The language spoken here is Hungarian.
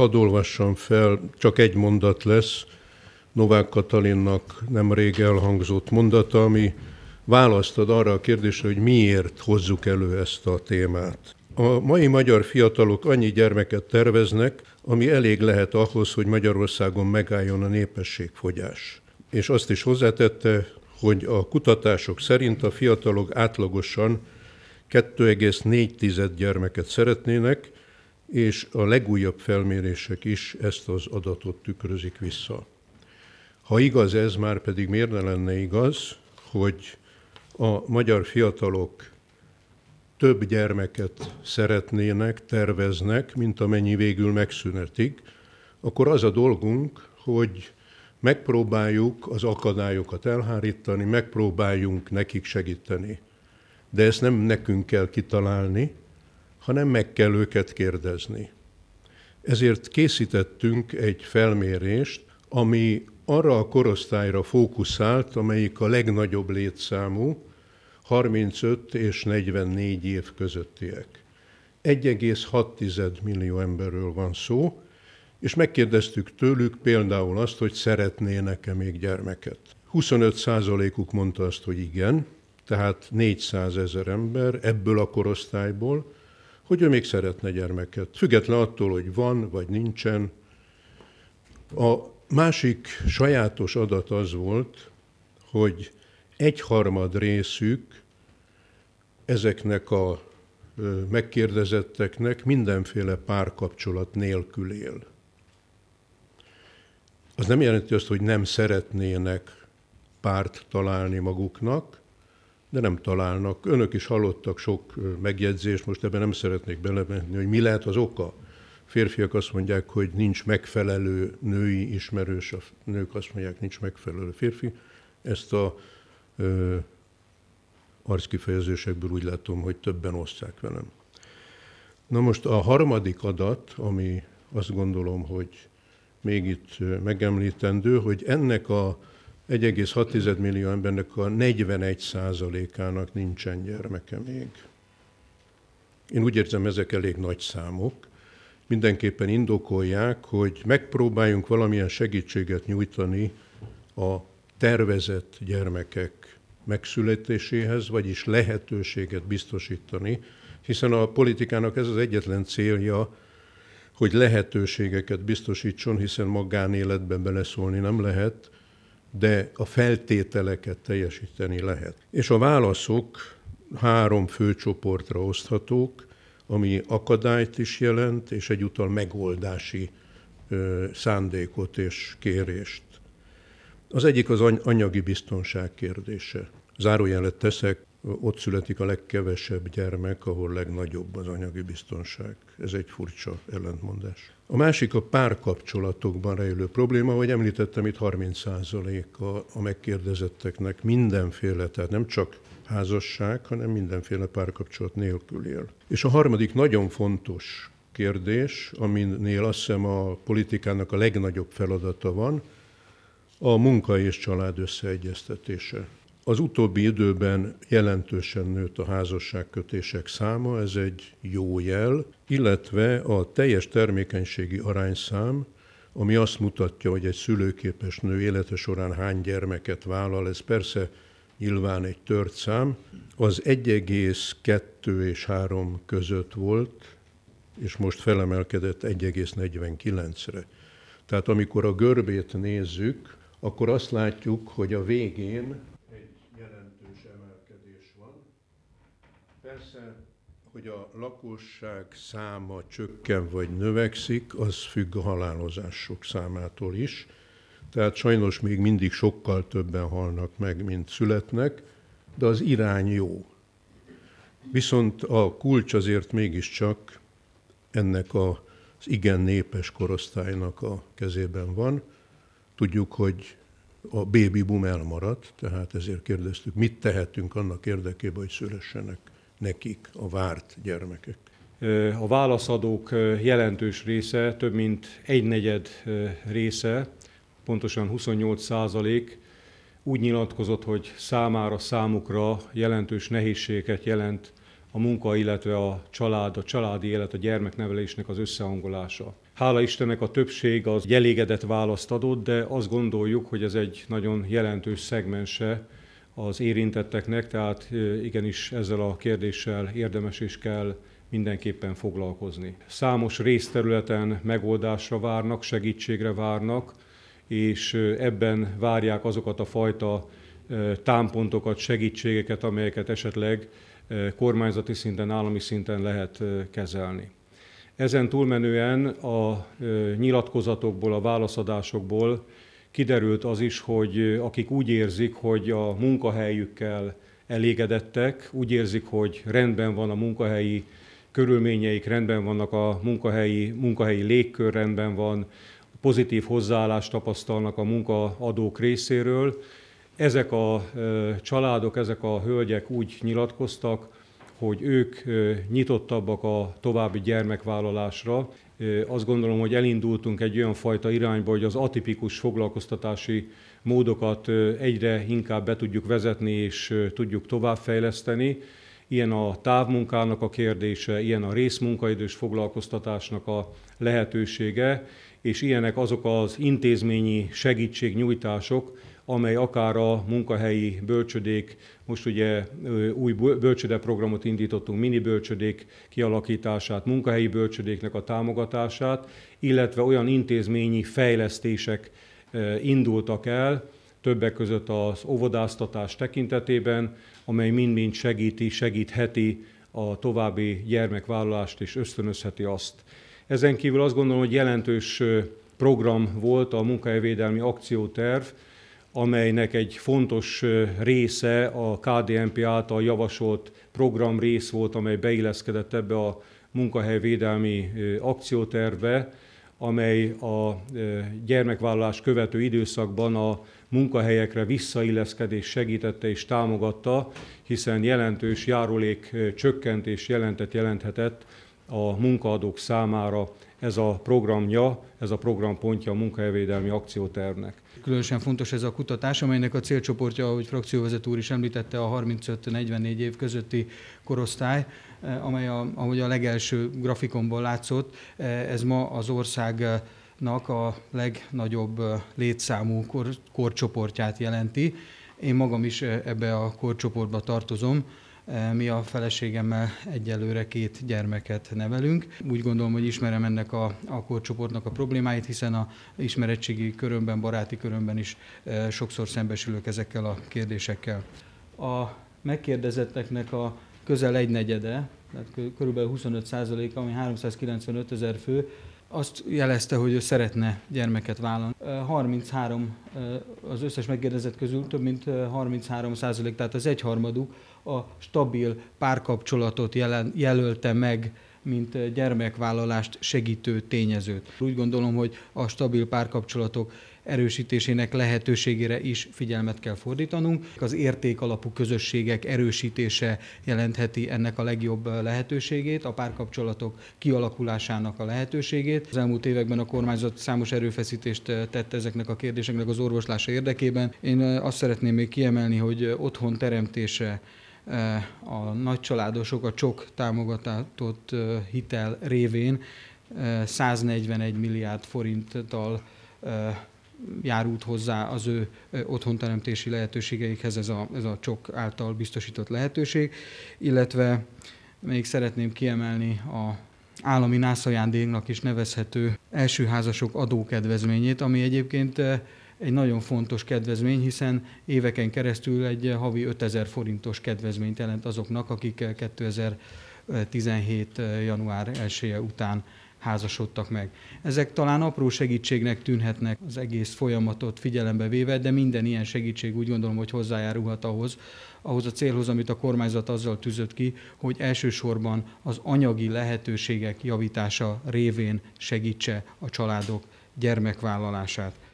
hadd olvassam fel, csak egy mondat lesz, Novák Katalinnak nemrég elhangzott mondata, ami választ ad arra a kérdésre, hogy miért hozzuk elő ezt a témát. A mai magyar fiatalok annyi gyermeket terveznek, ami elég lehet ahhoz, hogy Magyarországon megálljon a népességfogyás. És azt is hozzátette, hogy a kutatások szerint a fiatalok átlagosan 2,4 gyermeket szeretnének, és a legújabb felmérések is ezt az adatot tükrözik vissza. Ha igaz ez, már pedig miért ne lenne igaz, hogy a magyar fiatalok több gyermeket szeretnének, terveznek, mint amennyi végül megszünetik, akkor az a dolgunk, hogy megpróbáljuk az akadályokat elhárítani, megpróbáljunk nekik segíteni. De ezt nem nekünk kell kitalálni, hanem meg kell őket kérdezni. Ezért készítettünk egy felmérést, ami arra a korosztályra fókuszált, amelyik a legnagyobb létszámú, 35 és 44 év közöttiek. 1,6 millió emberről van szó, és megkérdeztük tőlük például azt, hogy szeretnének-e még gyermeket. 25 százalékuk mondta azt, hogy igen, tehát 400 ezer ember ebből a korosztályból, hogy ő még szeretne gyermeket. Független attól, hogy van vagy nincsen. A másik sajátos adat az volt, hogy egyharmad részük ezeknek a megkérdezetteknek mindenféle párkapcsolat nélkül él. Az nem jelenti azt, hogy nem szeretnének párt találni maguknak, de nem találnak. Önök is hallottak sok megjegyzést, most ebben nem szeretnék belemenni, hogy mi lehet az oka. Férfiak azt mondják, hogy nincs megfelelő női ismerős, a nők azt mondják, nincs megfelelő férfi. Ezt a ö, arckifejezésekből úgy látom, hogy többen osztják velem. Na most a harmadik adat, ami azt gondolom, hogy még itt megemlítendő, hogy ennek a 1,6 millió embernek a 41 százalékának nincsen gyermeke még. Én úgy érzem, ezek elég nagy számok. Mindenképpen indokolják, hogy megpróbáljunk valamilyen segítséget nyújtani a tervezett gyermekek megszületéséhez, vagyis lehetőséget biztosítani, hiszen a politikának ez az egyetlen célja, hogy lehetőségeket biztosítson, hiszen magánéletben beleszólni nem lehet, de a feltételeket teljesíteni lehet. És a válaszok három fő csoportra oszthatók, ami akadályt is jelent, és egyúttal megoldási ö, szándékot és kérést. Az egyik az anyagi biztonság kérdése. Zárójelet teszek, ott születik a legkevesebb gyermek, ahol legnagyobb az anyagi biztonság. Ez egy furcsa ellentmondás. A másik a párkapcsolatokban rejlő probléma, ahogy említettem, itt 30%-a a megkérdezetteknek mindenféle, tehát nem csak házasság, hanem mindenféle párkapcsolat nélkül él. És a harmadik nagyon fontos kérdés, aminél azt hiszem a politikának a legnagyobb feladata van, a munka és család összeegyeztetése. Az utóbbi időben jelentősen nőtt a házasságkötések száma, ez egy jó jel, illetve a teljes termékenységi arányszám, ami azt mutatja, hogy egy szülőképes nő élete során hány gyermeket vállal, ez persze nyilván egy tört szám, az 1,2 és 3 között volt, és most felemelkedett 1,49-re. Tehát amikor a görbét nézzük, akkor azt látjuk, hogy a végén növekedés van. Persze, hogy a lakosság száma csökken vagy növekszik, az függ a halálozások számától is. Tehát sajnos még mindig sokkal többen halnak meg, mint születnek, de az irány jó. Viszont a kulcs azért mégiscsak ennek a, az igen népes korosztálynak a kezében van. Tudjuk, hogy a baby boom elmaradt, tehát ezért kérdeztük, mit tehetünk annak érdekében, hogy szülessenek nekik a várt gyermekek. A válaszadók jelentős része, több mint egynegyed része, pontosan 28 százalék úgy nyilatkozott, hogy számára, számukra jelentős nehézséget jelent a munka, illetve a család, a családi élet, a gyermeknevelésnek az összehangolása. Hála Istennek a többség az elégedett választ adott, de azt gondoljuk, hogy ez egy nagyon jelentős szegmense az érintetteknek, tehát igenis ezzel a kérdéssel érdemes és kell mindenképpen foglalkozni. Számos részterületen megoldásra várnak, segítségre várnak, és ebben várják azokat a fajta támpontokat, segítségeket, amelyeket esetleg kormányzati szinten, állami szinten lehet kezelni. Ezen túlmenően a nyilatkozatokból, a válaszadásokból kiderült az is, hogy akik úgy érzik, hogy a munkahelyükkel elégedettek, úgy érzik, hogy rendben van a munkahelyi körülményeik, rendben vannak a munkahelyi, munkahelyi légkör, rendben van, pozitív hozzáállást tapasztalnak a munkaadók részéről. Ezek a családok, ezek a hölgyek úgy nyilatkoztak, hogy ők nyitottabbak a további gyermekvállalásra. Azt gondolom, hogy elindultunk egy olyan fajta irányba, hogy az atipikus foglalkoztatási módokat egyre inkább be tudjuk vezetni és tudjuk továbbfejleszteni. Ilyen a távmunkának a kérdése, ilyen a részmunkaidős foglalkoztatásnak a lehetősége, és ilyenek azok az intézményi segítségnyújtások, amely akár a munkahelyi bölcsödék, most ugye új bölcsödeprogramot indítottunk, mini bölcsödék kialakítását, munkahelyi bölcsödéknek a támogatását, illetve olyan intézményi fejlesztések indultak el, többek között az óvodáztatás tekintetében, amely mind-mind segíti, segítheti a további gyermekvállalást és ösztönözheti azt. Ezen kívül azt gondolom, hogy jelentős program volt a munkahelyvédelmi akcióterv, amelynek egy fontos része a KDNP által javasolt program rész volt, amely beilleszkedett ebbe a munkahelyvédelmi akciótervbe, amely a gyermekvállalás követő időszakban a munkahelyekre visszailleszkedés segítette és támogatta, hiszen jelentős járulék csökkentés jelentett jelenthetett a munkaadók számára ez a programja, ez a programpontja a munkahelyvédelmi akciótervnek. Különösen fontos ez a kutatás, amelynek a célcsoportja, ahogy frakcióvezető úr is említette, a 35-44 év közötti korosztály, eh, amely, a, ahogy a legelső grafikonból látszott, eh, ez ma az ország a legnagyobb eh, létszámú kor, korcsoportját jelenti. Én magam is ebbe a korcsoportba tartozom. Mi a feleségemmel egyelőre két gyermeket nevelünk. Úgy gondolom, hogy ismerem ennek a, a korcsoportnak a problémáit, hiszen a ismeretségi körömben, baráti körömben is sokszor szembesülök ezekkel a kérdésekkel. A megkérdezetteknek a közel egynegyede, tehát körülbelül 25 százaléka, ami 395 ezer fő, azt jelezte, hogy ő szeretne gyermeket vállalni. 33 az összes megkérdezett közül több mint 33 százalék, tehát az egyharmaduk a stabil párkapcsolatot jelölte meg mint gyermekvállalást segítő tényezőt. Úgy gondolom, hogy a stabil párkapcsolatok erősítésének lehetőségére is figyelmet kell fordítanunk. Az értékalapú közösségek erősítése jelentheti ennek a legjobb lehetőségét, a párkapcsolatok kialakulásának a lehetőségét. Az elmúlt években a kormányzat számos erőfeszítést tett ezeknek a kérdéseknek az orvoslása érdekében. Én azt szeretném még kiemelni, hogy otthon teremtése eh, a nagycsaládosok a csok támogatott eh, hitel révén 141 eh, milliárd forinttal járult hozzá az ő otthonteremtési lehetőségeikhez ez a, ez a csok által biztosított lehetőség, illetve még szeretném kiemelni a állami nászajándéknak is nevezhető elsőházasok adókedvezményét, ami egyébként egy nagyon fontos kedvezmény, hiszen éveken keresztül egy havi 5000 forintos kedvezményt jelent azoknak, akik 2017. január 1 -e után házasodtak meg. Ezek talán apró segítségnek tűnhetnek az egész folyamatot figyelembe véve, de minden ilyen segítség úgy gondolom, hogy hozzájárulhat ahhoz, ahhoz a célhoz, amit a kormányzat azzal tűzött ki, hogy elsősorban az anyagi lehetőségek javítása révén segítse a családok gyermekvállalását.